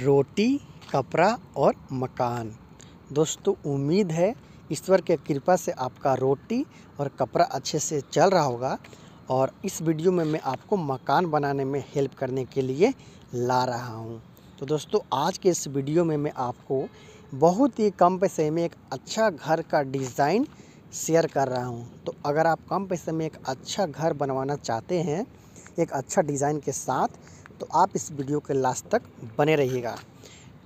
रोटी कपड़ा और मकान दोस्तों उम्मीद है ईश्वर के कृपा से आपका रोटी और कपड़ा अच्छे से चल रहा होगा और इस वीडियो में मैं आपको मकान बनाने में हेल्प करने के लिए ला रहा हूँ तो दोस्तों आज के इस वीडियो में मैं आपको बहुत ही कम पैसे में एक अच्छा घर का डिज़ाइन शेयर कर रहा हूँ तो अगर आप कम पैसे में एक अच्छा घर बनवाना चाहते हैं एक अच्छा डिज़ाइन के साथ तो आप इस वीडियो के लास्ट तक बने रहिएगा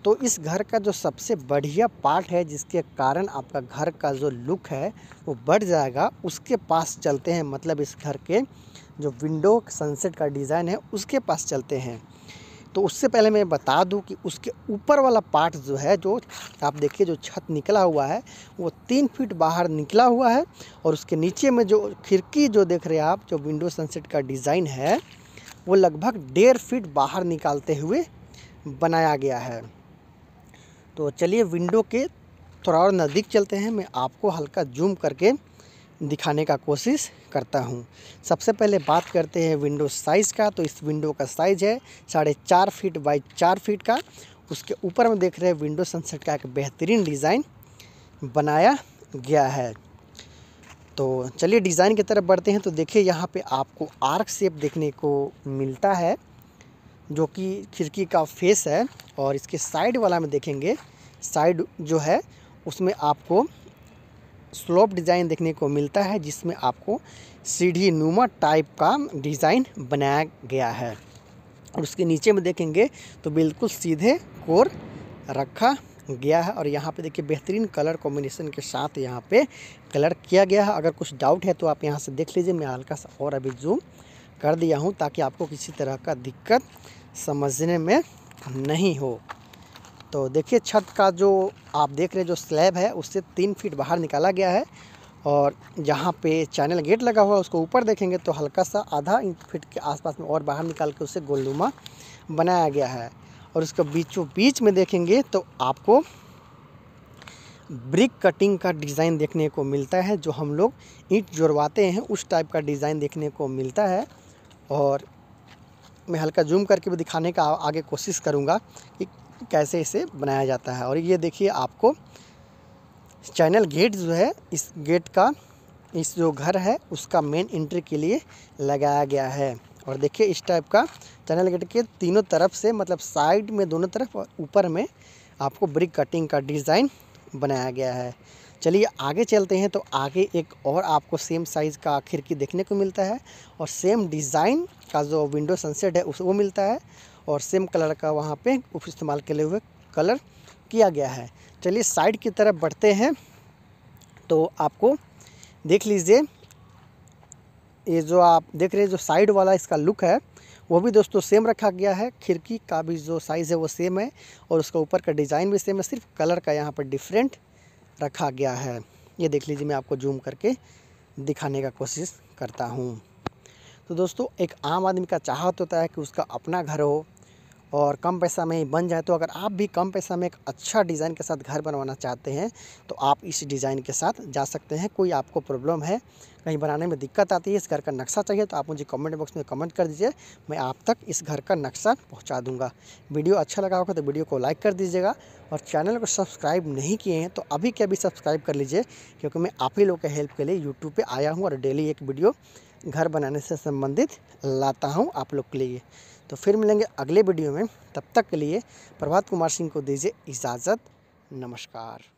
तो इस घर का जो सबसे बढ़िया पार्ट है जिसके कारण आपका घर का जो लुक है वो बढ़ जाएगा उसके पास चलते हैं मतलब इस घर के जो विंडो सनसेट का डिज़ाइन है उसके पास चलते हैं तो उससे पहले मैं बता दूं कि उसके ऊपर वाला पार्ट जो है जो आप देखिए जो छत निकला हुआ है वो तीन फीट बाहर निकला हुआ है और उसके नीचे में जो खिड़की जो देख रहे हैं आप जो विंडो सनसेट का डिज़ाइन है वो लगभग डेढ़ फीट बाहर निकालते हुए बनाया गया है तो चलिए विंडो के थोड़ा और नज़दीक चलते हैं मैं आपको हल्का जूम करके दिखाने का कोशिश करता हूँ सबसे पहले बात करते हैं विंडो साइज़ का तो इस विंडो का साइज़ है साढ़े चार फीट बाई चार फीट का उसके ऊपर में देख रहे हैं विंडो सनसेट का एक बेहतरीन डिज़ाइन बनाया गया है तो चलिए डिज़ाइन की तरफ बढ़ते हैं तो देखिए यहाँ पे आपको आर्क शेप देखने को मिलता है जो कि खिड़की का फेस है और इसके साइड वाला में देखेंगे साइड जो है उसमें आपको स्लोप डिज़ाइन देखने को मिलता है जिसमें आपको सीढ़ी नुमा टाइप का डिज़ाइन बनाया गया है और उसके नीचे में देखेंगे तो बिल्कुल सीधे कोर रखा गया है और यहाँ पे देखिए बेहतरीन कलर कॉम्बिनेशन के साथ यहाँ पे कलर किया गया है अगर कुछ डाउट है तो आप यहाँ से देख लीजिए मैं हल्का सा और अभी जूम कर दिया हूँ ताकि आपको किसी तरह का दिक्कत समझने में नहीं हो तो देखिए छत का जो आप देख रहे हैं जो स्लैब है उससे तीन फीट बाहर निकाला गया है और जहाँ पे चैनल गेट लगा हुआ है उसको ऊपर देखेंगे तो हल्का सा आधा इंच फिट के आसपास में और बाहर निकाल के उसे गोलनुमा बनाया गया है और उसका बीचों बीच में देखेंगे तो आपको ब्रिक कटिंग का डिज़ाइन देखने को मिलता है जो हम लोग ईंट जोड़वाते हैं उस टाइप का डिज़ाइन देखने को मिलता है और मैं हल्का जूम करके भी दिखाने का आगे कोशिश करूँगा कि कैसे इसे बनाया जाता है और ये देखिए आपको चैनल गेट जो है इस गेट का इस जो घर है उसका मेन एंट्री के लिए लगाया गया है और देखिए इस टाइप का चैनल गेट के तीनों तरफ से मतलब साइड में दोनों तरफ और ऊपर में आपको ब्रिक कटिंग का डिज़ाइन बनाया गया है चलिए आगे चलते हैं तो आगे एक और आपको सेम साइज़ का खिड़की देखने को मिलता है और सेम डिज़ाइन का जो विंडो सनसेट है उस वो मिलता है और सेम कलर का वहाँ पे इस्तेमाल के लिए हुए कलर किया गया है चलिए साइड की तरफ बढ़ते हैं तो आपको देख लीजिए ये जो आप देख रहे हैं जो साइड वाला इसका लुक है वो भी दोस्तों सेम रखा गया है खिड़की का भी जो साइज़ है वो सेम है और उसका ऊपर का डिज़ाइन भी सेम है सिर्फ कलर का यहाँ पर डिफरेंट रखा गया है ये देख लीजिए मैं आपको जूम करके दिखाने का कोशिश करता हूँ तो दोस्तों एक आम आदमी का चाहत होता है कि उसका अपना घर हो और कम पैसा में ही बन जाए तो अगर आप भी कम पैसा में एक अच्छा डिज़ाइन के साथ घर बनवाना चाहते हैं तो आप इस डिज़ाइन के साथ जा सकते हैं कोई आपको प्रॉब्लम है कहीं बनाने में दिक्कत आती है इस घर का नक्शा चाहिए तो आप मुझे कमेंट बॉक्स में कमेंट कर दीजिए मैं आप तक इस घर का नक्शा पहुंचा दूंगा वीडियो अच्छा लगा होगा तो वीडियो को लाइक कर दीजिएगा और चैनल को सब्सक्राइब नहीं किए हैं तो अभी के अभी सब्सक्राइब कर लीजिए क्योंकि मैं आप ही लोग के हेल्प के लिए यूट्यूब पर आया हूँ और डेली एक वीडियो घर बनाने से संबंधित लाता हूँ आप लोग के लिए तो फिर मिलेंगे अगले वीडियो में तब तक के लिए प्रभात कुमार सिंह को दीजिए इजाज़त नमस्कार